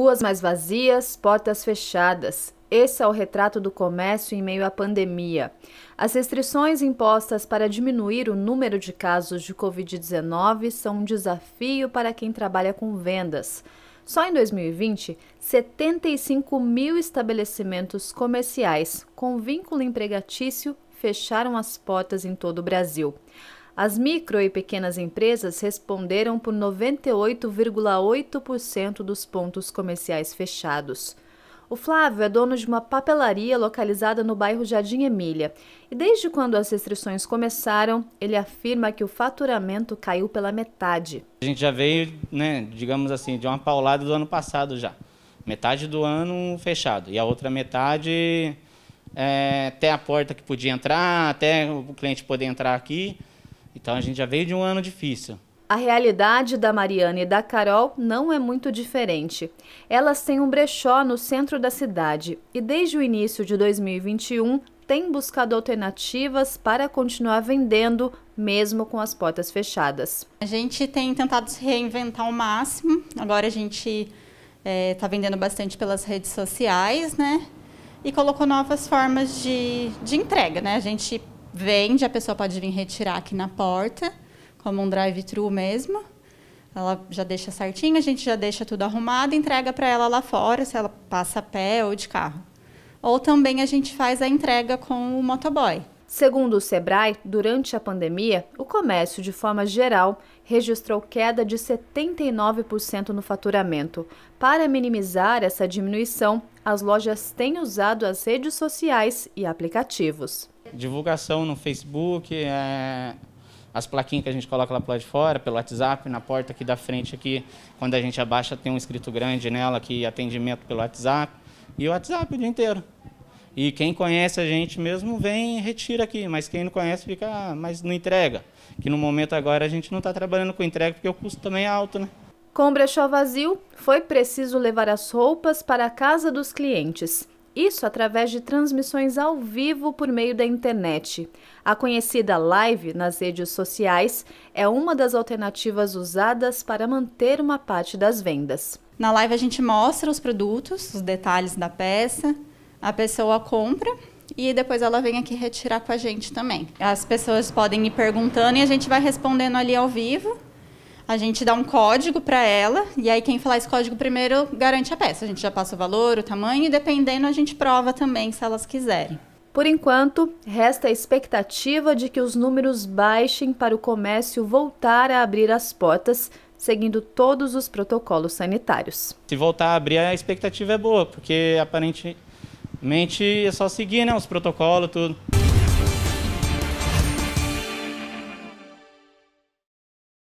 Ruas mais vazias, portas fechadas. Esse é o retrato do comércio em meio à pandemia. As restrições impostas para diminuir o número de casos de Covid-19 são um desafio para quem trabalha com vendas. Só em 2020, 75 mil estabelecimentos comerciais com vínculo empregatício fecharam as portas em todo o Brasil. As micro e pequenas empresas responderam por 98,8% dos pontos comerciais fechados. O Flávio é dono de uma papelaria localizada no bairro Jardim Emília. E desde quando as restrições começaram, ele afirma que o faturamento caiu pela metade. A gente já veio, né, digamos assim, de uma paulada do ano passado já. Metade do ano fechado e a outra metade é, até a porta que podia entrar, até o cliente poder entrar aqui. Então a gente já veio de um ano difícil. A realidade da Mariana e da Carol não é muito diferente. Elas têm um brechó no centro da cidade e desde o início de 2021 têm buscado alternativas para continuar vendendo, mesmo com as portas fechadas. A gente tem tentado se reinventar ao máximo. Agora a gente está é, tá vendendo bastante pelas redes sociais, né? E colocou novas formas de, de entrega, né? A gente vende, a pessoa pode vir retirar aqui na porta, como um drive-thru mesmo. Ela já deixa certinho, a gente já deixa tudo arrumado, entrega para ela lá fora, se ela passa a pé ou de carro. Ou também a gente faz a entrega com o motoboy. Segundo o Sebrae, durante a pandemia, o comércio, de forma geral, registrou queda de 79% no faturamento. Para minimizar essa diminuição, as lojas têm usado as redes sociais e aplicativos divulgação no Facebook, é, as plaquinhas que a gente coloca lá para de fora, pelo WhatsApp, na porta aqui da frente aqui, quando a gente abaixa tem um escrito grande nela que atendimento pelo WhatsApp, e o WhatsApp o dia inteiro. E quem conhece a gente mesmo vem e retira aqui, mas quem não conhece fica, ah, mas não entrega. Que no momento agora a gente não está trabalhando com entrega porque o custo também é alto, né? Com o brechó vazio, foi preciso levar as roupas para a casa dos clientes. Isso através de transmissões ao vivo por meio da internet. A conhecida live nas redes sociais é uma das alternativas usadas para manter uma parte das vendas. Na live a gente mostra os produtos, os detalhes da peça, a pessoa compra e depois ela vem aqui retirar com a gente também. As pessoas podem ir perguntando e a gente vai respondendo ali ao vivo. A gente dá um código para ela, e aí quem falar esse código primeiro garante a peça. A gente já passa o valor, o tamanho, e dependendo, a gente prova também se elas quiserem. Por enquanto, resta a expectativa de que os números baixem para o comércio voltar a abrir as portas, seguindo todos os protocolos sanitários. Se voltar a abrir, a expectativa é boa, porque aparentemente é só seguir né, os protocolos, tudo.